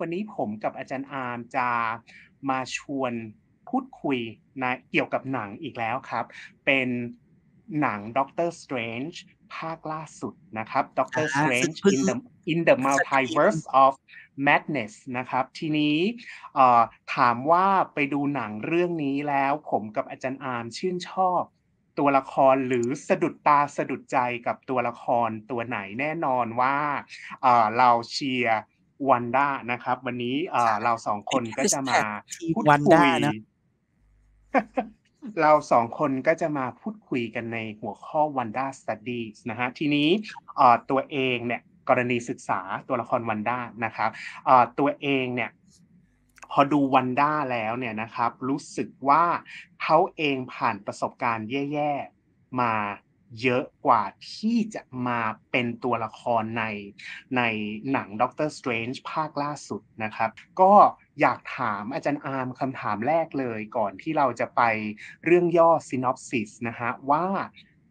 วันนี้ผมกับอาจารย์อาร์มจะมาชวนพูดคุยนะเกี่ยวกับหนังอีกแล้วครับ เป็นหนังด็อกเตอร์สเตรนจ์ภาคล่าสุดนะครับด็อกเตอร์สเตรนจ์ in the in the multiverse of madness นะครับทีนี้ถามว่าไปดูหนังเรื่องนี้แล้วผมกับอาจารย์อาร์มชื่นชอบ ตัวละครหรือสะดุดตาสะดุดใจกับตัวละครตัวไหนแน่นอนว่าเราเชียร์วันด้านะครับ วันนี้เราสองคนก็จะมาพูดคุยเราสองคนก็จะมาพูดคุยกันในหัวข้อวันด้าสตูดี้นะฮะทีนี้ตัวเองเนี่ย กรณีศึกษาตัวละครวันด้านะครับตัวเองเนี่ย พอดูวันด้าแล้วเนี่ยนะครับ รู้สึกว่าเขาเองผ่านประสบการณ์แย่ๆมาเยอะกว่าที่จะมาเป็นตัวละครในในหนังด็อกเตอร์สเตรนจ์ภาคล่าสุดนะครับก็อยากถามอาจารย์อาร์มคำถามแรกเลยก่อนที่เราจะไปเรื่องย่อซินอปซิสนะฮะว่า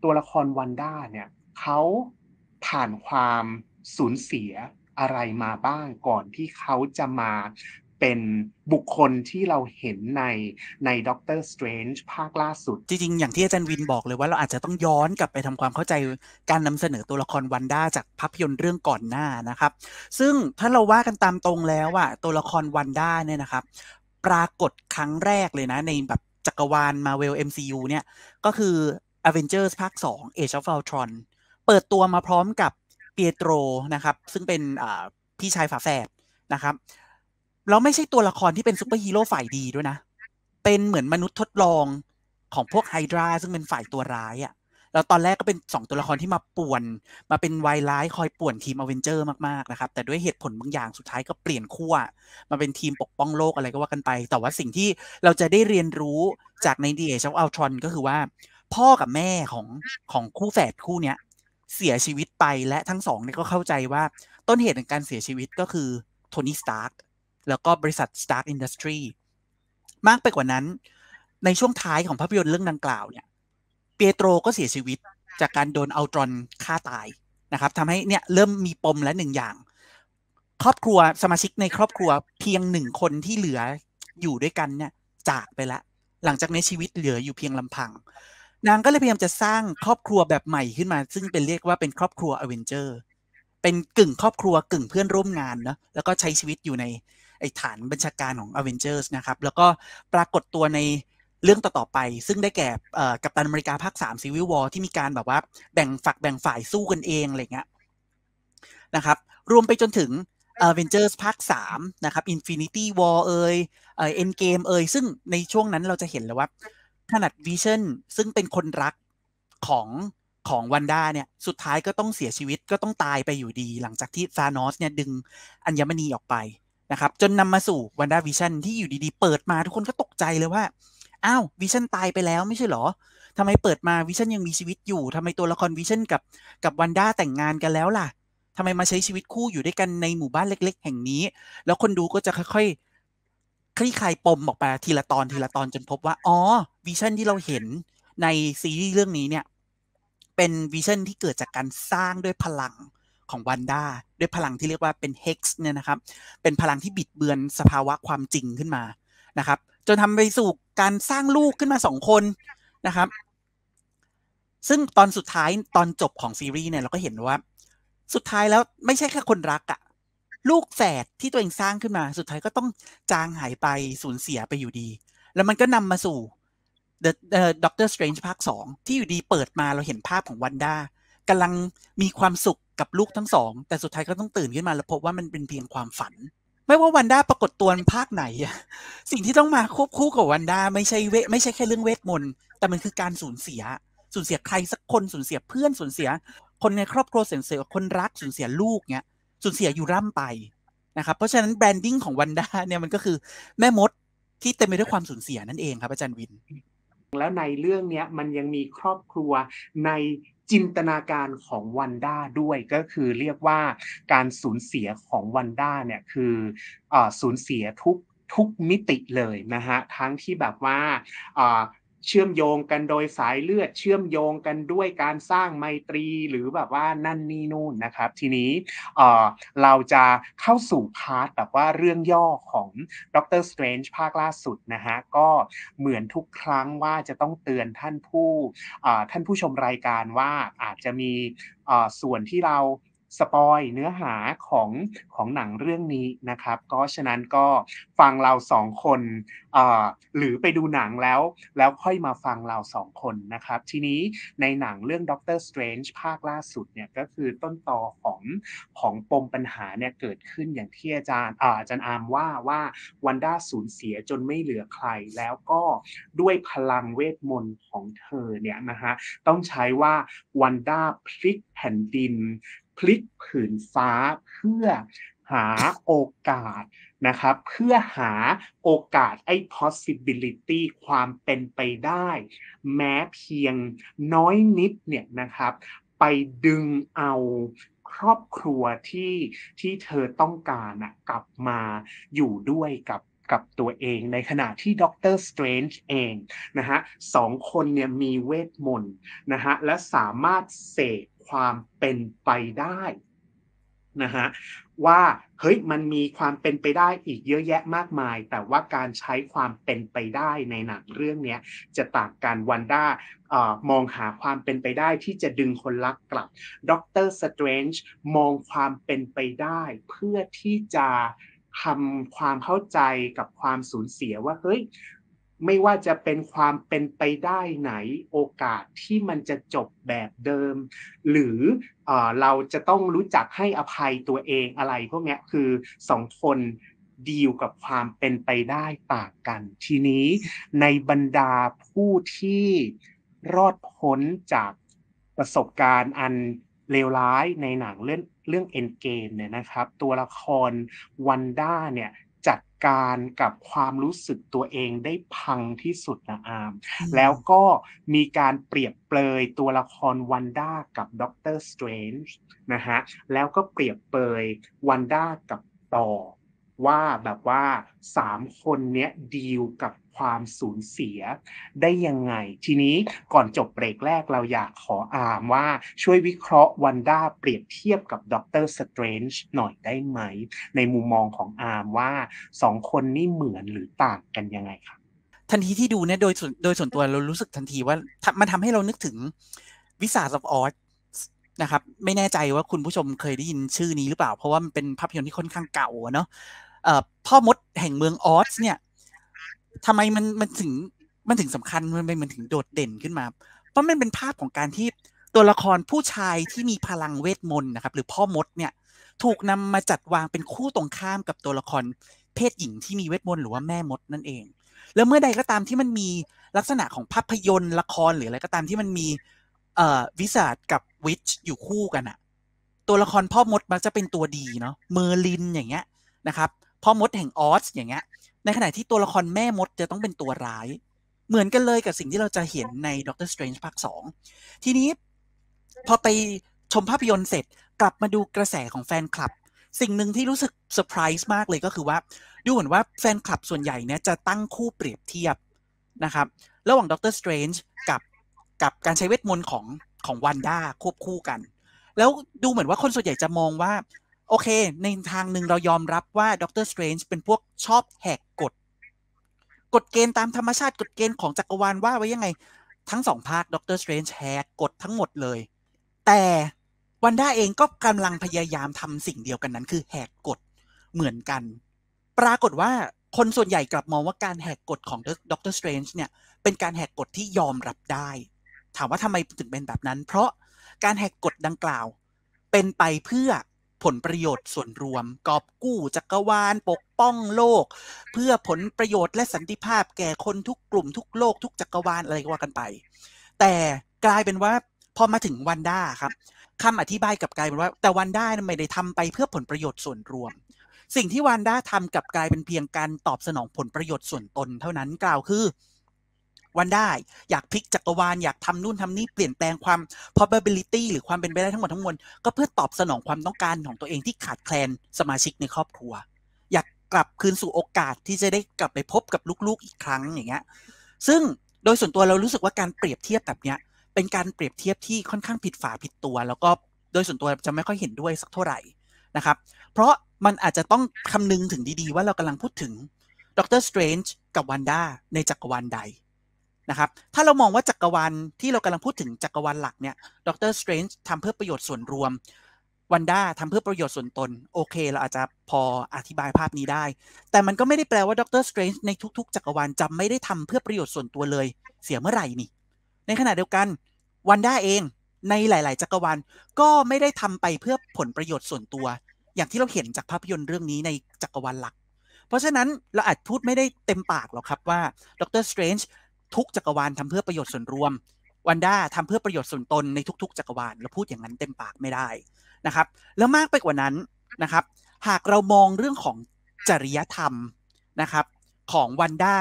ตัวละครวันด้าเนี่ยเขาผ่านความสูญเสียอะไรมาบ้างก่อนที่เขาจะมาเป็นบุคคลที่เราเห็นในในด็อกเตอร์สเตรนจ์ภาคล่าสุด จริง ๆ อย่างที่อาจารย์วินบอกเลยว่าเราอาจจะต้องย้อนกลับไปทำความเข้าใจการนำเสนอตัวละครวันด้าจากภาพยนตร์เรื่องก่อนหน้านะครับ ซึ่งถ้าเราว่ากันตามตรงแล้วอะตัวละครวันด้าเนี่ยนะครับปรากฏครั้งแรกเลยนะในแบบจักรวาลมาเวล MCU เนี่ยก็คือ a v e n g e r ์ภาค 2 Age of Ultron เปิดตัวมาพร้อมกับเปียโตรนะครับ ซึ่งเป็นพี่ชายฝาแฝดนะครับแล้วไม่ใช่ตัวละครที่เป็นซูเปอร์ฮีโร่ฝ่ายดีด้วยนะ เป็นเหมือนมนุษย์ทดลองของพวกไฮดราซึ่งเป็นฝ่ายตัวร้ายอะ่ะ แล้วตอนแรกก็เป็นสองตัวละครที่มาป่วน มาเป็นวายร้ายคอยป่วนทีมอเวนเจอร์มาก ๆ นะครับ แต่ด้วยเหตุผลบางอย่างสุดท้ายก็เปลี่ยนขั้วมาเป็นทีมปกป้องโลกอะไรก็ว่ากันไป แต่ว่าสิ่งที่เราจะได้เรียนรู้จากในดีเอชอัลทรอนก็คือว่า พ่อกับแม่ของของคู่แฝดคู่เนี้ย เสียชีวิตไปและทั้งสองเนี่ยก็เข้าใจว่าต้นเหตุของการเสียชีวิตก็คือโทนี่สตาร์แล้วก็บริษัท Stark Industry มากไปกว่านั้น ในช่วงท้ายของภาพยนตร์เรื่องดังกล่าวเนี่ย เปียโตรก็เสียชีวิตจากการโดนอัลตรอนฆ่าตายนะครับทำให้เนี่ยเริ่มมีปมและหนึ่งอย่าง ครอบครัวสมาชิกในครอบครัวเพียงหนึ่งคนที่เหลืออยู่ด้วยกันเนี่ยจากไปละ หลังจากในชีวิตเหลืออยู่เพียงลำพัง นางก็เลยพยายามจะสร้างครอบครัวแบบใหม่ขึ้นมา ซึ่งเป็นเรียกว่าเป็นครอบครัวอเวนเจอร์ เป็นกึ่งครอบครัวกึ่งเพื่อนร่วมงานเนาะแล้วก็ใช้ชีวิตอยู่ในไอฐานบัญชาการของ Avengers นะครับแล้วก็ปรากฏตัวในเรื่องต่อ ๆ ไป ซึ่งได้แก่กัปตันอเมริกาภาค 3 Civil War ที่มีการแบบว่าแบ่งฝักแบ่งฝ่ายสู้กันเองอะไรเงี้ยนะครับรวมไปจนถึง Avengers ภาค3นะครับ Infinity War เอ่ยเอ็ยเกมเอ่ยซึ่งในช่วงนั้นเราจะเห็นเลยว่าขนาดวิช i o นซึ่งเป็นคนรักของของวันด้าเนี่ยสุดท้ายก็ต้องเสียชีวิตก็ต้องตายไปอยู่ดีหลังจากที่ซานอสเนี่ยดึงอัญมณีออกไปนะครับจนนำมาสู่วันด้าวิชั่นที่อยู่ดีๆ เปิดมา ทุกคนก็ตกใจเลยว่าอ้าววิชั่นตายไปแล้ว ไม่ใช่หรอทำไมเปิดมาวิชั่นยังมีชีวิตอยู่ทำไมตัวละครวิชั่นกับกับวันด้าแต่งงานกันแล้วล่ะทำไมมาใช้ชีวิตคู่อยู่ด้วยกันในหมู่บ้านเล็กๆ แห่งนี้ แล้วคนดูก็จะค่อยๆ คลี่คลายปมออกไปทีละตอนทีละตอนจนพบว่าอ๋อวิชั่นที่เราเห็นในซีรีส์เรื่องนี้เนี่ย เป็นวิชั่นที่เกิดจากการสร้างด้วยพลังของวันด้าด้วยพลังที่เรียกว่าเป็นเฮกซ์เนี่ยนะครับเป็นพลังที่บิดเบือนสภาวะความจริงขึ้นมานะครับ จนทำไปสู่การสร้างลูกขึ้นมาสองคนนะครับ ซึ่งตอนสุดท้ายตอนจบของซีรีส์เนี่ยเราก็เห็นว่าสุดท้ายแล้วไม่ใช่แค่คนรักอะลูกแฝดที่ตัวเองสร้างขึ้นมา สุดท้ายก็ต้องจางหายไปสูญเสียไปอยู่ดี แล้วมันก็นำมาสู่ The Doctor Strange ภาคสองที่อยู่ดีเปิดมาเราเห็นภาพของวันด้ากำลังมีความสุขกับลูกทั้งสอง แต่สุดท้ายก็ต้องตื่นขึ้นมา แล้วพบว่ามันเป็นเพียงความฝันไม่ว่าวันด้าปรากฏตัวภาคไหนอะสิ่งที่ต้องมาควบคู่กับวันด้าไม่ใช่เวไม่ใช่แค่เรื่องเวทมนต์ แต่มันคือการสูญเสีย สูญเสียใครสักคนสูญเสียเพื่อนสูญเสีย คนในครอบครัวสูญเสียคนรักสูญเสียลูกเนี้ยสูญเสียอยู่ร่ำไปนะครับเพราะฉะนั้นแบรนดิ้งของวันด้าเนี่ยมันก็คือแม่มดที่เต็มไปด้วยความสูญเสียนั่นเองครับอาจารย์วิน แล้วในเรื่องเนี้ยมันยังมีครอบครัวในจินตนาการของวันด้าด้วยก็คือเรียกว่าการสูญเสียของวันด้าเนี่ยคืออสูญเสียทุกทุกมิติเลยนะฮะทั้งที่แบบว่าเชื่อมโยงกันโดยสายเลือดเชื่อมโยงกันด้วยการสร้างไมตรีหรือแบบว่านั่นนี่นู่นนะครับ ทีนี้เราจะเข้าสู่พาร์ทแบบว่าเรื่องย่อของด็อกเตอร์สเตรนจ์ภาคล่าสุดนะฮะก็เหมือนทุกครั้งว่าจะต้องเตือนท่านผู้ท่านผู้ชมรายการว่าอาจจะมีส่วนที่เราสปอยเนื้อหาของของหนังเรื่องนี้นะครับ ก็ฉะนั้นก็ฟังเราสองคนหรือไปดูหนังแล้ว แล้วค่อยมาฟังเราสองคนนะครับทีนี้ในหนังเรื่องด็อกเตอร์สเตรนจ์ภาคล่าสุดเนี่ยก็คือต้นตอของของปมปัญหาเนี่ยเกิดขึ้นอย่างที่อาจารย์อาจารย์อามว่าว่าวันด้าสูญเสียจนไม่เหลือใครแล้วก็ด้วยพลังเวทมนต์ของเธอเนี่ยนะฮะต้องใช้ว่าวันด้าพลิกแผ่นดินพลิกผืนฟ้าเพื่อหาโอกาสนะครับเพื่อหาโอกาสไอ้ possibility ความเป็นไปได้ แม้เพียงน้อยนิดเนี่ยนะครับไปดึงเอาครอบครัวที่ที่เธอต้องการนะกลับมาอยู่ด้วยกับกับตัวเองในขณะที่ด็อกเตอร์สเตรนจ์เองนะฮะสองคนเนี่ยมีเวทมนต์นะฮะและสามารถเสกความเป็นไปได้นะฮะว่าเฮ้ยมันมีความเป็นไปได้อีกเยอะแยะมากมาย แต่ว่าการใช้ความเป็นไปได้ในหนังเรื่องนี้จะต่างกันวันด้ามองหาความเป็นไปได้ที่จะดึงคนรักกลับด็อกเตอร์สเตรนจ์มองความเป็นไปได้เพื่อที่จะทำความเข้าใจกับความสูญเสียว่าเฮ้ยไม่ว่าจะเป็นความเป็นไปได้ไหนโอกาสที่มันจะจบแบบเดิม หรือเอเราจะต้องรู้จักให้อภัยตัวเองอะไรพวกนี้คือสองคนดีลกับความเป็นไปได้ต่างกัน ทีนี้ในบรรดาผู้ที่รอดพ้นจากประสบการณ์อันเลวร้ายในหนังเรื่องเรื่องเอ็นเกมเนี่ยนะครับ ตัวละครวันด้าเนี่ยการกับความรู้สึกตัวเองได้พังที่สุดนะอามแล้วก็มีการเปรียบเปรยตัวละครวันด้ากับด็อกเตอร์สเตรนจ์นะฮะแล้วก็เปรียบเปรยวันด้ากับต่อว่าแบบว่าสามคนเนี้ยดีลกับความสูญเสียได้ยังไง ทีนี้ก่อนจบเบรกแรกเราอยากขออามว่าช่วยวิเคราะห์วันด้าเปรียบเทียบกับด็อกเตอร์สเตรนจ์หน่อยได้ไหม ในมุมมองของอามว่าสองคนนี่เหมือนหรือต่างกันยังไงครับ ทันทีที่ดูเนี่ยโดยส่วนโดยส่วนตัวเรารู้สึกทันทีว่า มันทำให้เรานึกถึงวิสาสออสนะครับ ไม่แน่ใจว่าคุณผู้ชมเคยได้ยินชื่อนี้หรือเปล่า เพราะว่ามันเป็นภาพยนตร์ที่ค่อนข้างเก่าเนาะพ่อมดแห่งเมืองออสเนี่ยทำไมมันมันถึงมันถึงสำคัญมันเป็นมันถึงโดดเด่นขึ้นมา เพราะมันเป็นภาพของการที่ตัวละครผู้ชายที่มีพลังเวทมนต์นะครับหรือพ่อมดเนี่ย ถูกนำมาจัดวางเป็นคู่ตรงข้ามกับตัวละครเพศหญิงที่มีเวทมนต์หรือว่าแม่มดนั่นเอง แล้วเมื่อใดก็ตามที่มันมีลักษณะของภาพยนตร์ละครหรืออะไรก็ตามที่มันมีเอ่อวิสาดกับวิชอยู่คู่กันอะตัวละครพ่อมดมักจะเป็นตัวดีเนาะเมอร์ลิน อย่างเงี้ยนะครับพ่อมดแห่งออสอย่างเงี้ยในขณะที่ตัวละครแม่มดจะต้องเป็นตัวร้าย เหมือนกันเลยกับสิ่งที่เราจะเห็นในด็อกเตอร์สเตรนจ์ภาคสองทีนี้พอไปชมภาพยนตร์เสร็จกลับมาดูกระแสของแฟนคลับ สิ่งหนึ่งที่รู้สึกเซอร์ไพรส์มากเลยก็คือว่า ดูเหมือนว่าแฟนคลับส่วนใหญ่เนี่ยจะตั้งคู่เปรียบเทียบนะครับ ระหว่างด็อกเตอร์สเตรนจ์กับกับการใช้เวทมนต์ของของวันด้าควบคู่กัน แล้วดูเหมือนว่าคนส่วนใหญ่จะมองว่าโอเค ในทางหนึ่งเรายอมรับว่าด็อกเตอร์สเตรนจ์เป็นพวกชอบแหกกฎ กฎเกณฑ์ตามธรรมชาติกฎเกณฑ์ของจักรวาลว่าไว้ยังไงทั้งสองภาคด็อกเตอร์สเตรนจ์แหกกฎทั้งหมดเลย แต่วันด้าเองก็กำลังพยายามทำสิ่งเดียวกันนั้น คือแหกกฎเหมือนกัน ปรากฏว่าคนส่วนใหญ่กลับมองว่าการแหกกฎของด็อกเตอร์สเตรนจ์เนี่ย เป็นการแหกกฎที่ยอมรับได้ ถามว่าทำไมถึงเป็นแบบนั้น เพราะการแหกกฎดังกล่าว เป็นไปเพื่อผลประโยชน์ส่วนรวม กอบกู้จักรวาลปกป้องโลก เพื่อผลประโยชน์และสันติภาพแก่คนทุกกลุ่มทุกโลกทุกจักรวาลอะไรก็ว่ากันไป แต่กลายเป็นว่าพอมาถึงวันด้าครับคำอธิบายกับ กลายเป็นว่า แต่วันด้าไม่ได้ทำไปเพื่อผลประโยชน์ส่วนรวม สิ่งที่วันด้าทำกับกลายเป็นเพียงการตอบสนองผลประโยชน์ส่วนตนเท่านั้นกล่าวคือวันได้อยากพลิกจักรวาลอยากทำนู่นทำนี่เปลี่ยนแปลงความ probability หรือความเป็นไปได้ทั้งหมดทั้งมวลก็เพื่อตอบสนองความต้องการของตัวเองที่ขาดแคลนสมาชิกในครอบครัว อยากกลับคืนสู่โอกาสที่จะได้กลับไปพบกับลูกๆอีกครั้งอย่างเงี้ยซึ่งโดยส่วนตัวเรารู้สึกว่าการเปรียบเทียบแบบเนี้ยเป็นการเปรียบเทียบที่ค่อนข้างผิดฝาผิดตัว แล้วก็โดยส่วนตัวจะไม่ค่อยเห็นด้วยสักเท่าไหร่นะครับเพราะมันอาจจะต้องคำนึงถึงดีๆว่าเรากำลังพูดถึงด็อกเตอร์สเตรนจ์กับวันด้าในจักรวาลใดนะครับถ้าเรามองว่าจักรวาลที่เรากำลังพูดถึงจักรวาลหลักเนี่ย ดรสเตรนจ์ทำเพื่อประโยชน์ส่วนรวมวันด้าทำเพื่อประโยชน์ส่วนตน โอเค เราอาจจะพออธิบายภาพนี้ได้ แต่มันก็ไม่ได้แปลว่าดรสเตรนจ์ในทุกๆ จักรวาลจะไม่ได้ทำเพื่อประโยชน์ส่วนตัวเลย เสียเมื่อไหร่นี่ ในขณะเดียวกันวันด้าเองในหลายๆ จักรวาลก็ไม่ได้ทำไปเพื่อผลประโยชน์ส่วนตัว อย่างที่เราเห็นจากภาพยนตร์เรื่องนี้ในจักรวาลหลัก เพราะฉะนั้นเราอาจพูดไม่ได้เต็มปากหรอกครับว่าดรสเตรนจ์ทุกจักรวาลทำเพื่อประโยชน์ส่วนรวมวันด้าทำเพื่อประโยชน์ส่วนตนในทุกๆ จักรวาล เราพูดอย่างนั้นเต็มปากไม่ได้นะครับ แล้วมากไปกว่านั้นนะครับ หากเรามองเรื่องของจริยธรรมนะครับของวันด้า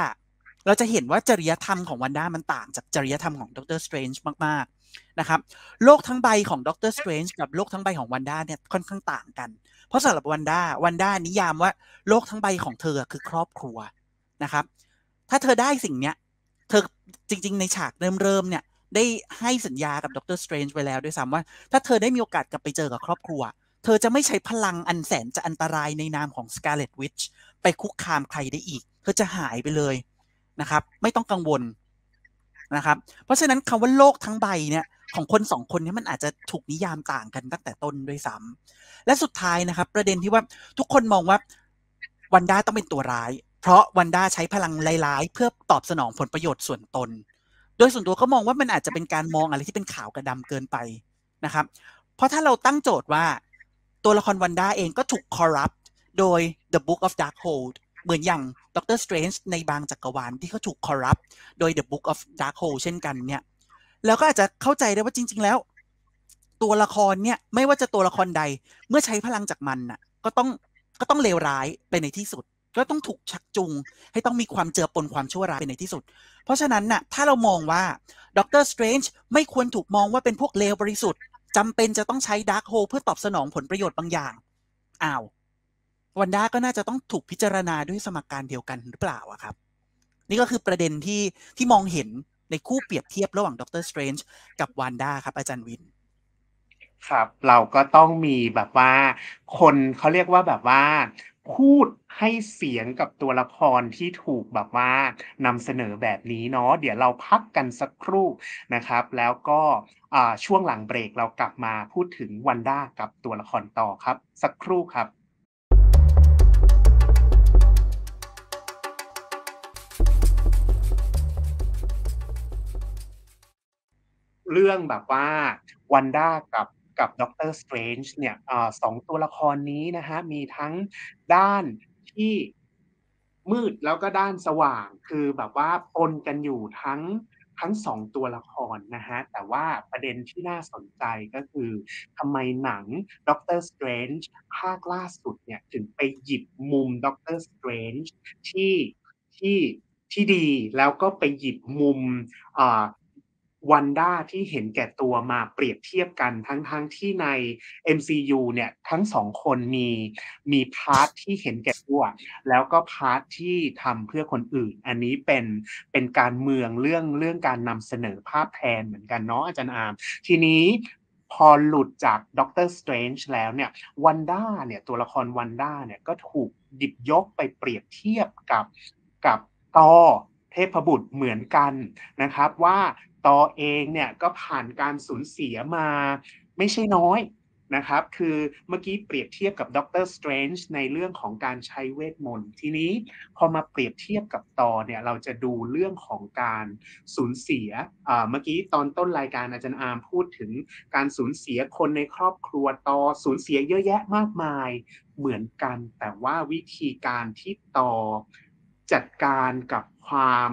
เราจะเห็นว่าจริยธรรมของวันด้ามันต่างจากจริยธรรมของด็อกเตอร์สเตรนจ์มากๆนะครับ โลกทั้งใบของด็อกเตอร์สเตรนจ์กับโลกทั้งใบของวันด้าเนี่ยค่อนข้างต่างกัน เพราะสำหรับวันด้าวันด้านิยามว่า โลกทั้งใบของเธอคือครอบครัวนะครับ ถ้าเธอได้สิ่งเนี้ยจริงๆ ในฉากเริ่มๆเนี่ย ได้ให้สัญญากับด็อกเตอร์สเตรนจ์ไปแล้วด้วยซ้ำว่า ถ้าเธอได้มีโอกาสกลับไปเจอกับครอบครัว เธอจะไม่ใช้พลังอันแสนจะอันตรายในนามของสกาเลตวิชไปคุกคามใครได้อีก เธอจะหายไปเลยนะครับ ไม่ต้องกังวลนะครับ เพราะฉะนั้นคำว่าโลกทั้งใบเนี่ยของคนสองคนนี้มันอาจจะถูกนิยามต่างกันตั้งแต่ต้นด้วยซ้ำ และสุดท้ายนะครับ ประเด็นที่ว่าทุกคนมองว่าวันด้าต้องเป็นตัวร้ายเพราะวันด้าใช้พลังร้าย ๆ เพื่อตอบสนองผลประโยชน์ส่วนตน โดยส่วนตัวก็มองว่ามันอาจจะเป็นการมองอะไรที่เป็นขาวกับดาเกินไปนะครับ เพราะถ้าเราตั้งโจทย์ว่าตัวละครวันด้าเองก็ถูกคอร์รัปโดย The Book of Darkhold เหมือนอย่างด็อกเตอร์สเตรนจ์ในบางจักรวาลที่เขาถูกคอร์รัปโดย The Book of Darkhold เช่นกันเนี่ย แล้วก็อาจจะเข้าใจได้ว่าจริงๆ แล้ว ตัวละครเนี่ยไม่ว่าจะตัวละครใดเมื่อใช้พลังจากมันน่ะก็ต้องก็ต้องเลวร้ายไปในที่สุดก็ต้องถูกชักจูงให้ต้องมีความเจือปนความชั่วร้ายไปในที่สุด เพราะฉะนั้นน่ะถ้าเรามองว่าด็อกเตอร์สเตรนจ์ไม่ควรถูกมองว่าเป็นพวกเลวบริสุทธิ์จำเป็นจะต้องใช้ดาร์คโฮเพื่อตอบสนองผลประโยชน์บางอย่าง อ้าววันด้าก็น่าจะต้องถูกพิจารณาด้วยสมการเดียวกันหรือเปล่าอะครับนี่ก็คือประเด็นที่ที่มองเห็นในคู่เปรียบเทียบระหว่างด็อกเตอร์สเตรนจ์กับวานด้าครับอาจารย์วิน ครับเราก็ต้องมีแบบว่าคนเขาเรียกว่าแบบว่าพูดให้เสียงกับตัวละครที่ถูกแบบว่านำเสนอแบบนี้เนาะเดี๋ยวเราพักกันสักครู่นะครับ แล้วก็ช่วงหลังเบรกเรากลับมาพูดถึงวันด้ากับตัวละครต่อครับ สักครู่ครับ เรื่องแบบว่าวันด้ากับกับด็อกเตอร์สเตรนจ์เนี่ยสองตัวละครนี้นะฮะ มีทั้งด้านที่มืดแล้วก็ด้านสว่างคือแบบว่าปนกันอยู่ทั้งทั้งสองตัวละครนะฮะ แต่ว่าประเด็นที่น่าสนใจก็คือทำไมหนังด็อกเตอร์สเตรนจ์ภาคล่าสุดเนี่ยถึงไปหยิบมุมด็อกเตอร์สเตรนจ์ที่ที่ที่ดีแล้วก็ไปหยิบมุมวันด้าที่เห็นแก่ตัวมาเปรียบเทียบกันทั้งๆทที่ใน MCU เนี่ยทั้งสองคนมีมีพาร์ทที่เห็นแก่ตัว แล้วก็พาร์ทที่ทำเพื่อคนอื่น อันนี้เป็นเป็นการเมืองเรื่องเรื่องการนำเสนอภาพแทนเหมือนกันเนาะอาจารย์อาร์มทีนี้พอหลุดจากด็อกเตอร์สเตรนจ์แล้วเนี่ยวันด้าเนี่ยตัวละครวันด้าเนี่ยก็ถูกดิบยกไปเปรียบเทียบกับกับตอเทพบุตรเหมือนกันนะครับว่าตอเองเนี่ยก็ผ่านการสูญเสียมาไม่ใช่น้อยนะครับ คือเมื่อกี้เปรียบเทียบกับด็อกเตอร์สเตรนจ์ในเรื่องของการใช้เวทมนต์ทีนี้พอมาเปรียบเทียบกับตอเนี่ยเราจะดูเรื่องของการสูญเสียเมื่อกี้ตอนต้นรายการอาจารย์อาร์มพูดถึงการสูญเสียคนในครอบครัวตอสูญเสียเยอะแยะมากมายเหมือนกัน แต่ว่าวิธีการที่ตอจัดการกับความ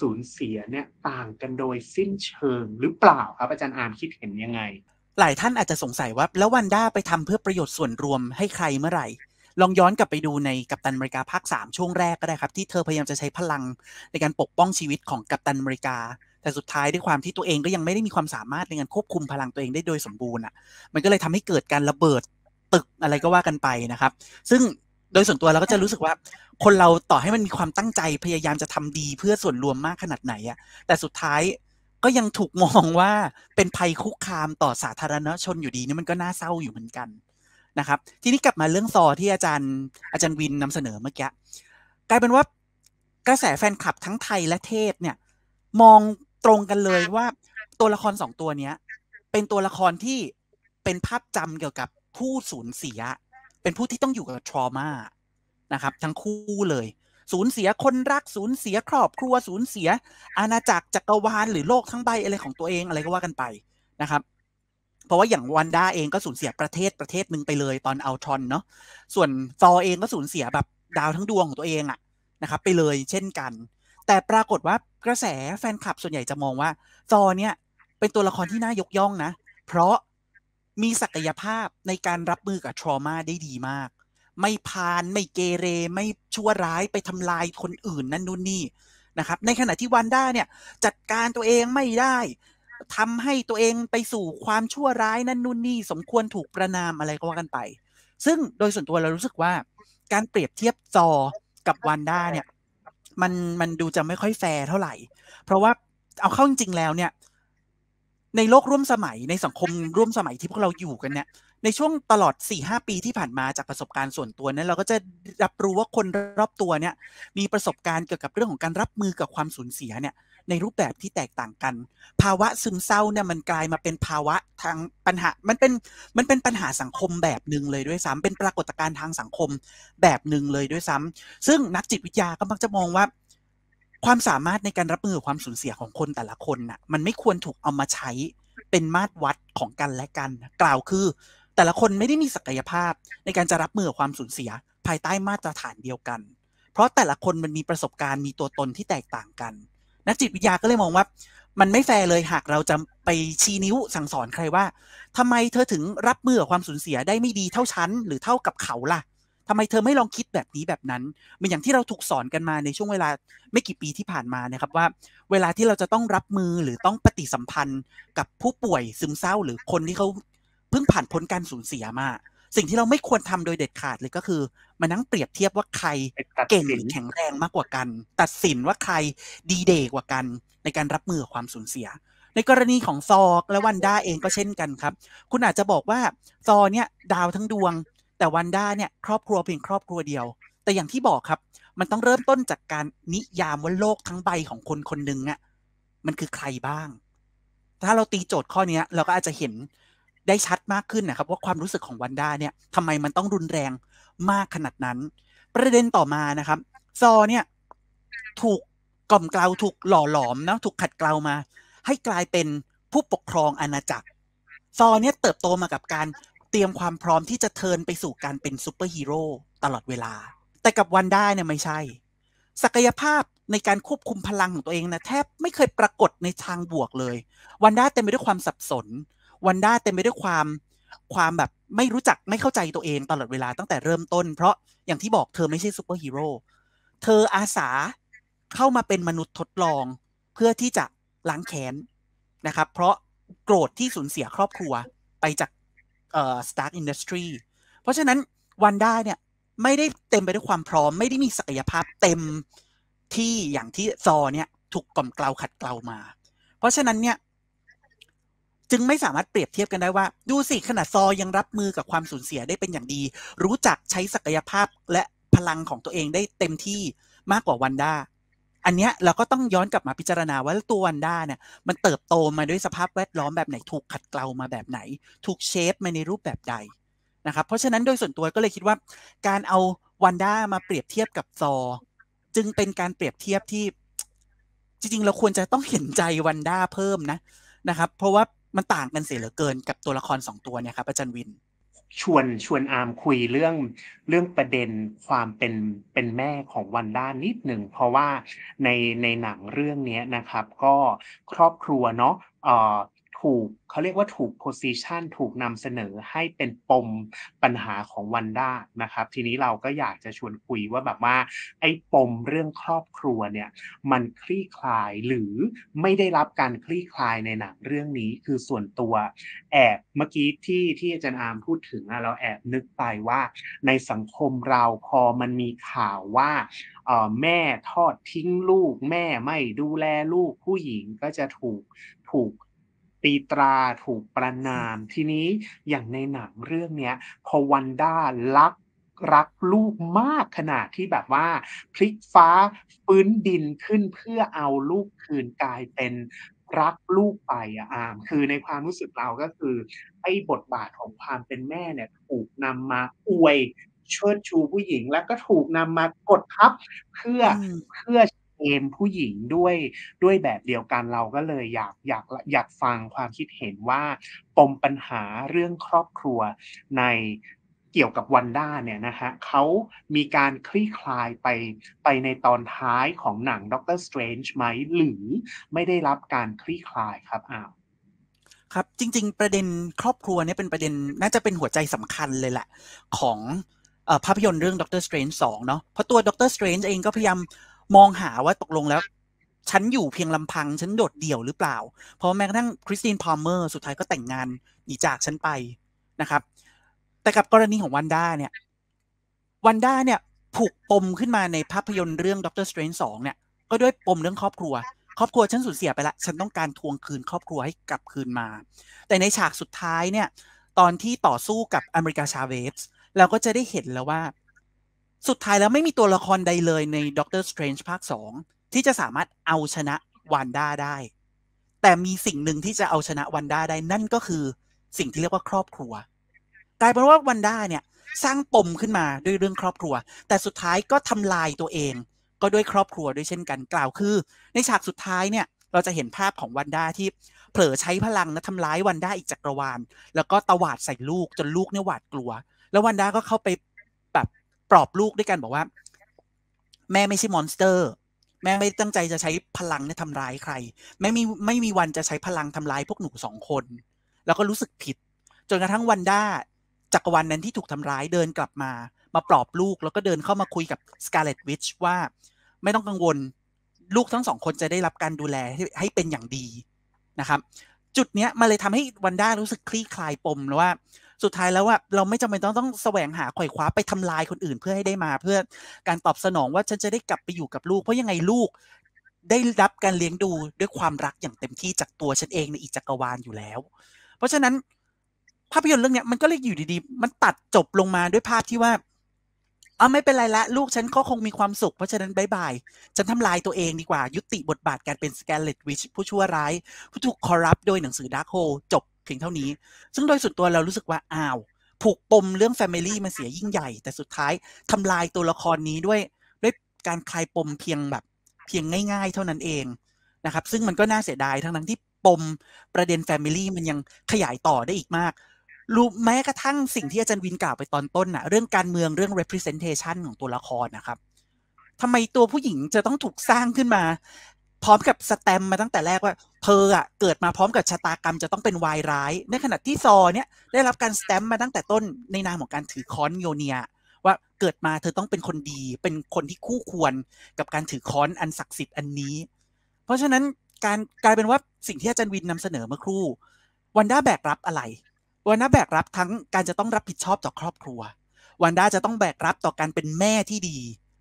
สูญเสียเนี่ยต่างกันโดยสิ้นเชิงหรือเปล่าครับ อาจารย์อามคิดเห็นยังไง หลายท่านอาจจะสงสัยว่าแล้ววันด้าไปทำเพื่อประโยชน์ส่วนรวมให้ใครเมื่อไหร่ ลองย้อนกลับไปดูในกัปตันอเมริกาภาค 3 ช่วงแรกก็ได้ครับ ที่เธอพยายามจะใช้พลังในการปกป้องชีวิตของกัปตันอเมริกา แต่สุดท้ายด้วยความที่ตัวเองก็ยังไม่ได้มีความสามารถในการควบคุมพลังตัวเองได้โดยสมบูรณ์อ่ะมันก็เลยทำให้เกิดการระเบิดตึกอะไรก็ว่ากันไปนะครับ ซึ่งโดยส่วนตัวเราก็จะรู้สึกว่าคนเราต่อให้มันมีความตั้งใจพยายามจะทำดีเพื่อส่วนรวมมากขนาดไหนอะแต่สุดท้ายก็ยังถูกมองว่าเป็นภัยคุกคามต่อสาธารณชนอยู่ดีนี่มันก็น่าเศร้าอยู่เหมือนกันนะครับ ทีนี้กลับมาเรื่องซอที่อาจารย์ อาจารย์วินนำเสนอเมื่อกี้กลายเป็นว่ากระแสแฟนคลับทั้งไทยและเทพเนี่ย มองตรงกันเลยว่าตัวละครสองตัวเนี้ย เป็นตัวละครที่เป็นภาพจำเกี่ยวกับผู้สูญเสียเป็นผู้ที่ต้องอยู่กับทรมานะครับ ทั้งคู่เลยสูญเสียคนรักสูญเสียครอบครัวสูญเสีย อาณาจักรจักรวาลหรือโลกทั้งใบอะไรของตัวเองอะไรก็ว่ากันไปนะครับ เพราะว่าอย่างวันด้าเองก็สูญเสียประเทศประเทศหนึ่งไปเลย ตอนเอาทรอนเนาะส่วนฟอเองก็สูญเสียแบบดาวทั้งดวงของตัวเองอะนะครับ ไปเลยเช่นกัน แต่ปรากฏว่ากระแสแฟนคลับส่วนใหญ่จะมองว่าฟอเนี่ยเป็นตัวละครที่น่ายกย่องนะเพราะมีศักยภาพในการรับมือกับทรมาได้ดีมาก ไม่พานไม่เกเรไม่ชั่วร้ายไปทำลายคนอื่นนั่นนู่นนี่นะครับ ในขณะที่วันด้าเนี่ย จัดการตัวเองไม่ได้ทำให้ตัวเองไปสู่ความชั่วร้ายนั่นนู่นนี่สมควรถูกประนามอะไรก็ว่ากันไป ซึ่งโดยส่วนตัวเรารู้สึกว่า การเปรียบเทียบจอ กับวันด้าเนี่ยมันมันดูจะไม่ค่อยแฟร์เท่าไหร่เพราะว่าเอาเข้าจริงๆแล้วเนี่ยในโลกร่วมสมัยในสังคมร่วมสมัยที่พวกเราอยู่กันเนี่ยในช่วงตลอด4ี่หปีที่ผ่านมาจากประสบการณ์ส่วนตัวเนี่ยเราก็จะรับรู้ว่าคนรอบตัวเนี่ยมีประสบการณ์เกี่ยวกับเรื่องของการรับมือกับความสูญเสียเนี่ยในรูปแบบที่แตกต่างกัน ภาวะซึมเศร้าเนี่ยมันกลายมาเป็นภาวะทางปัญหามันเป็นมันเป็นปัญหาสังคมแบบหนึ่งเลยด้วยซ้ำ เป็นปรากฏการณ์ทางสังคมแบบหนึ่งเลยด้วยซ้ำ ซึ่งนักจิตวิทยาก็มักจะมองว่าความสามารถในการรับมือความสูญเสียของคนแต่ละคนน่ะมันไม่ควรถูกเอามาใช้เป็นมาตรวัดของกันและกัน กล่าวคือแต่ละคนไม่ได้มีศักยภาพในการจะรับมือความสูญเสียภายใต้มาตรฐานเดียวกัน เพราะแต่ละคนมันมีประสบการณ์มีตัวตนที่แตกต่างกัน นักจิตวิทยาก็เลยมองว่า มันไม่แฟร์เลยหากเราจะไปชี้นิ้วสั่งสอนใครว่า ทำไมเธอถึงรับมือความสูญเสียได้ไม่ดีเท่าฉันหรือเท่ากับเขาล่ะทำไมเธอไม่ลองคิดแบบนี้แบบนั้นมอนอย่างที่เราถูกสอนกันมาในช่วงเวลาไม่กี่ปีที่ผ่านมานะครับว่า เวลาที่เราจะต้องรับมือหรือต้องปฏิสัมพันธ์ กับผู้ป่วยซึมเศร้าหรือคนที่เขาเพิ่งผ่านพ้นการสูญเสียมาสิ่งที่เราไม่ควรทำโดยเด็ดขาดเลยก็คือ มานั่งเปรียบเทียบว่าใครเก่งหรือแข็งแรงมากกว่ากัน ตัดสินว่าใครดีเดกว่ากัน ในการรับมือความสูญเสีย ในกรณีของซอกและวันด้าเองก็เช่นกันครับ คุณอาจจะบอกว่าซอเนี่ยดาวทั้งดวงแต่วันด้าเนี่ยครอบครัวเพียงครอบครัวเดียว แต่อย่างที่บอกครับ มันต้องเริ่มต้นจากการนิยามว่าโลกทั้งใบของคนคนหนึ่งอะมันคือใครบ้าง ถ้าเราตีโจทย์ข้อนี้เราก็อาจจะเห็นได้ชัดมากขึ้นนะครับ ว่าความรู้สึกของวันด้าเนี่ยทำไมมันต้องรุนแรงมากขนาดนั้น ประเด็นต่อมานะครับซอเนี่ยถูกกล่อมกล่าวถูกหล่อหลอมนะถูกขัดเกลามา ให้กลายเป็นผู้ปกครองอาณาจักร ซอเนี่ยเติบโตมากับการเตรียมความพร้อมที่จะเทินไปสู่การเป็นซูเปอร์ฮีโร่ตลอดเวลา แต่กับวันได้เนี่ยไม่ใช่ ศักยภาพในการควบคุมพลังของตัวเองนะแทบไม่เคยปรากฏในทางบวกเลย วันด้าเต็มไปด้วยความสับสน วันด้าเต็มไปด้วยความความแบบไม่รู้จักไม่เข้าใจตัวเองตลอดเวลาตั้งแต่เริ่มต้น เพราะ อย่างที่บอกเธอไม่ใช่ซูเปอร์ฮีโร่ เธออาสาเข้ามาเป็นมนุษย์ทดลองเพื่อที่จะล้างแค้นนะครับ เพราะโกรธที่สูญเสียครอบครัวไปจากเอ่อสตาร์อินดัสทรีเพราะฉะนั้นวันได้เนี่ยไม่ได้เต็มไปด้วยความพร้อม ไม่ได้มีศักยภาพเต็มที่อย่างที่ซอเนี่ย ถูกกล่อมเกลาขัดเกลามา เพราะฉะนั้นเนี่ย จึงไม่สามารถเปรียบเทียบกันได้ว่า ดูสิขนาดซอยังรับมือกับความสูญเสียได้เป็นอย่างดี รู้จักใช้ศักยภาพและพลังของตัวเองได้เต็มที่มากกว่าวันด้าอันเนี้ยเราก็ต้องย้อนกลับมาพิจารณาว่าตัววันด้าเนี่ย มันเติบโตมาด้วยสภาพแวดล้อมแบบไหนถูกขัดเกลามาแบบไหน ถูกเชฟมาในรูปแบบใดนะครับเพราะฉะนั้นโดยส่วนตัวก็เลยคิดว่าการเอาวันด้ามาเปรียบเทียบกับซอ จึงเป็นการเปรียบเทียบที่จริงๆ เราควรจะต้องเห็นใจวันด้าเพิ่มนะนะครับเพราะว่ามันต่างกันเสียเหลือเกินกับตัวละครสองตัวเนี่ยครับอาจารย์วินชวนชวนอาร์มคุยเรื่องเรื่องประเด็นความเป็นเป็นแม่ของวันด้านนิดหนึ่ง เพราะว่าในในหนังเรื่องนี้นะครับ ก็ครอบครัวเนาะอ่ถูกเขาเรียกว่าถูกโพซิชันถูกนำเสนอให้เป็นปมปัญหาของวันด้านะครับ ทีนี้เราก็อยากจะชวนคุยว่าแบบว่า ไอ้ปมเรื่องครอบครัวเนี่ยมันคลี่คลายหรือไม่ได้รับการคลี่คลายในหนังเรื่องนี้คือส่วนตัวแอบเมื่อกี้ที่ที่อาจารย์อาร์มพูดถึงเราแอบนึกไปว่า ในสังคมเราพอมันมีข่าวว่าแม่ทอดทิ้งลูกแม่ไม่ดูแลลูกผู้หญิงก็จะถูกถูกตีตราถูกประนามทีนี้อย่างในหนังเรื่องเนี้ย พอวันด้ารักรักลูกมากขนาดที่แบบว่า พลิกฟ้าฟื้นดินขึ้นเพื่อเอาลูกคืนกลายเป็นรักลูกไปอ่ะอาม คือในความรู้สึกเราก็คือไอ้บทบาทของความเป็นแม่เนี่ยถูกนำมาอวยเชิดชูผู้หญิง แล้วก็ถูกนำมากดทับเพื่อเพื่อเอมผู้หญิงด้วยด้วยแบบเดียวกันเราก็เลยอยากอยากอยากฟังความคิดเห็นว่า ปมปัญหาเรื่องครอบครัวในเกี่ยวกับวันด้าเนี่ยนะฮะเขามีการคลี่คลายไปไปในตอนท้ายของหนังด็อกเตอร์สเตรนจ์ไหมหรือไม่ได้รับการคลี่คลายครับอ้าวครับ จริงๆประเด็นครอบครัวเนี่ยเป็นประเด็นน่าจะเป็นหัวใจสำคัญเลยแหละ ของภาพยนตร์เรื่องด็อกเตอร์สเตรนจ์สองเนาะเพราะตัวด็อกเตอร์สเตรนจ์เองก็พยายามมองหาว่าตกลงแล้ว ฉันอยู่เพียงลำพัง ฉันโดดเดี่ยวหรือเปล่า เพราะแม้กระทั่งคริสตินพอมเมอร์สุดท้ายก็แต่งงานหนีจากฉันไปนะครับ แต่กับกรณีของวันด้าเนี่ยวันด้าเนี่ยผูกปมขึ้นมาในภาพยนตร์เรื่องด็อกเตอร์สเตรนสองเนี่ย ก็ด้วยปมเรื่องครอบครัว ครอบครัวฉันสูญเสียไปละฉันต้องการทวงคืนครอบครัวให้กลับคืนมา แต่ในฉากสุดท้ายเนี่ย ตอนที่ต่อสู้กับอเมริกาชาเวสเราก็จะได้เห็นแล้วว่าสุดท้ายแล้วไม่มีตัวละครใดเลยในด็อกเตอร์สเตรนจ์ภาคสองที่จะสามารถเอาชนะวันด้าได้ แต่มีสิ่งหนึ่งที่จะเอาชนะวันด้าได้นั่นก็คือสิ่งที่เรียกว่าครอบครัว กลายเป็นว่าวันด้าเนี่ยสร้างปมขึ้นมาด้วยเรื่องครอบครัว แต่สุดท้ายก็ทำลายตัวเองก็ด้วยครอบครัวด้วยเช่นกัน กล่าวคือ ในฉากสุดท้ายเนี่ยเราจะเห็นภาพของวันด้าที่เผลอใช้พลังและทำร้ายวันด้าอีกจักรวาล แล้วก็ตวาดใส่ลูกจนลูกเนี่ยหวาดกลัว แล้ววันด้าก็เข้าไปปลอบลูกด้วยกันบอกว่า แม่ไม่ใช่มอนสเตอร์ แม่ไม่ตั้งใจจะใช้พลังเนี่ยทำร้ายใครแม่ไม่ไม่มีวันจะใช้พลังทำร้ายพวกหนูสองคน แล้วก็รู้สึกผิดจนกระทั่งวันด้าจักรวันนั้นที่ถูกทำร้ายเดินกลับมามาปลอบลูกแล้วก็เดินเข้ามาคุยกับสกาเลตวิชว่าไม่ต้องกังวลลูกทั้งสองคนจะได้รับการดูแลให้เป็นอย่างดีนะครับ จุดเนี้ยมาเลยทำให้วันด้ารู้สึกคลี่คลายปมแล้วว่าสุดท้ายแล้วอะเราไม่จำเป็นต้องต้องแสวงหาไขว่คว้าไปทำลายคนอื่นเพื่อให้ได้มา เพื่อการตอบสนองว่าฉันจะได้กลับไปอยู่กับลูกเพราะยังไงลูกได้รับการเลี้ยงดูด้วยความรักอย่างเต็มที่จากตัวฉันเองในอีจักรวาลอยู่แล้ว เพราะฉะนั้นภาพยนตร์เรื่องเนี้ยมันก็เลยอยู่ดีๆ มันตัดจบลงมาด้วยภาพที่ว่า เอาไม่เป็นไรละ ลูกฉันก็คงมีความสุขเพราะฉะนั้นบายบายฉันทำลายตัวเองดีกว่า ยุติบทบาทการเป็นสแกลเลตวิชผู้ชั่วร้ายผู้ถูกคอรัปโดยหนังสือดาร์คโฮจบเพียงเท่านี้ ซึ่งโดยส่วนตัวเรารู้สึกว่าอ้าว ผูกปมเรื่อง Family มันเสียยิ่งใหญ่ แต่สุดท้ายทำลายตัวละครนี้ด้วยด้วยการคลายปมเพียงแบบเพียงง่ายๆเท่านั้นเองนะครับ ซึ่งมันก็น่าเสียดายทั้งทั้นที่ปมประเด็น Family มันยังขยายต่อได้อีกมาก รู้แม้กระทั่งสิ่งที่อาจารย์วินกล่าวไปตอนต้นนะเรื่องการเมืองเรื่อง representation ของตัวละครนะครับทำไมตัวผู้หญิงจะต้องถูกสร้างขึ้นมาพร้อมกับสแตมมาตั้งแต่แรกว่าเธออะเกิดมาพร้อมกับชะตากรรมจะต้องเป็นวายร้าย ในขณะที่ซอเนี่ยได้รับการสแตมมาตั้งแต่ต้นในนามของการถือค้อนโยเนีย ว่าเกิดมาเธอต้องเป็นคนดี เป็นคนที่คู่ควร กับการถือค้อนอันศักดิ์สิทธิ์อันนี้ เพราะฉะนั้นการกลายเป็นว่าสิ่งที่อาจารย์วินนำเสนอเมื่อครู่วันด้าแบกรับอะไรวันด้าแบกรับทั้งการจะต้องรับผิดชอบต่อครอบครัววันด้าจะต้องแบกรับต่อการเป็นแม่ที่ดี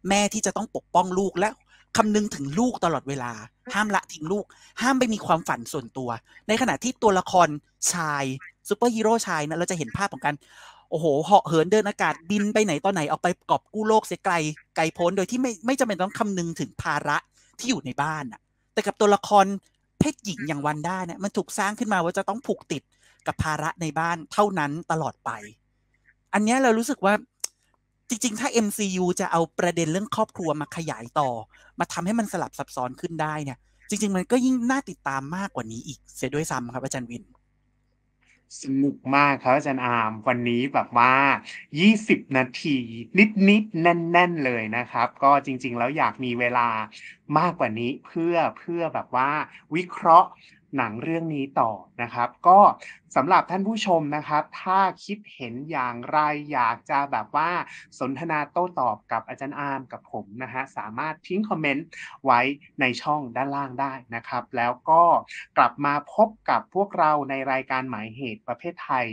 แม่ที่จะต้องปกป้องลูกและคำนึงถึงลูกตลอดเวลา ห้ามละทิ้งลูก ห้ามไปมีความฝันส่วนตัว ในขณะที่ตัวละครชายซูเปอร์ฮีโร่ชายนะเราจะเห็นภาพของการ โอ้โห เหาะเหินเดินอากาศบินไปไหนตอนไหนออกไปกอบกู้โลกเสียไกลไกลโพ้น โดยที่ไม่ไม่จำเป็นต้องคำนึงถึงภาระที่อยู่ในบ้านอะแต่กับตัวละครเพศหญิงอย่างวันด้าเนี่ย มันถูกสร้างขึ้นมาว่าจะต้องผูกติดกับภาระในบ้านเท่านั้นตลอดไป อันนี้เรารู้สึกว่าจริง ๆ ถ้า MCU จะเอาประเด็นเรื่องครอบครัวมาขยายต่อมาทำให้มันสลับซับซ้อนขึ้นได้เนี่ย จริง ๆ มันก็ยิ่งน่าติดตามมากกว่านี้อีกเสียด้วยซ้ำครับอาจารย์วินสนุกมากครับอาจารย์อามวันนี้แบบว่า 20 นาที นิดนิดแน่นๆ เลยนะครับ ก็จริง ๆ แล้วอยากมีเวลามากกว่านี้เพื่อเพื่อแบบว่าวิเคราะห์หนังเรื่องนี้ต่อนะครับ ก็สำหรับท่านผู้ชมนะครับ ถ้าคิดเห็นอย่างไรอยากจะแบบว่าสนทนาโต้ตอบกับอาจารย์อาร์มกับผมนะฮะสามารถทิ้งคอมเมนต์ไว้ในช่องด้านล่างได้นะครับ แล้วก็กลับมาพบกับพวกเราในรายการหมายเหตุประเภทไทย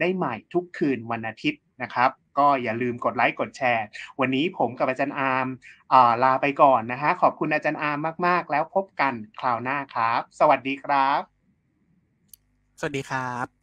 ได้ใหม่ทุกคืนวันอาทิตย์นะครับ็อย่าลืมกดไลค์กดแชร์ วันนี้ผมกับอาจารย์อาร์มลาไปก่อนนะฮะ ขอบคุณอาจารย์อาร์มมาก ๆ แล้วพบกันคราวหน้าครับ สวัสดีครับ สวัสดีครับ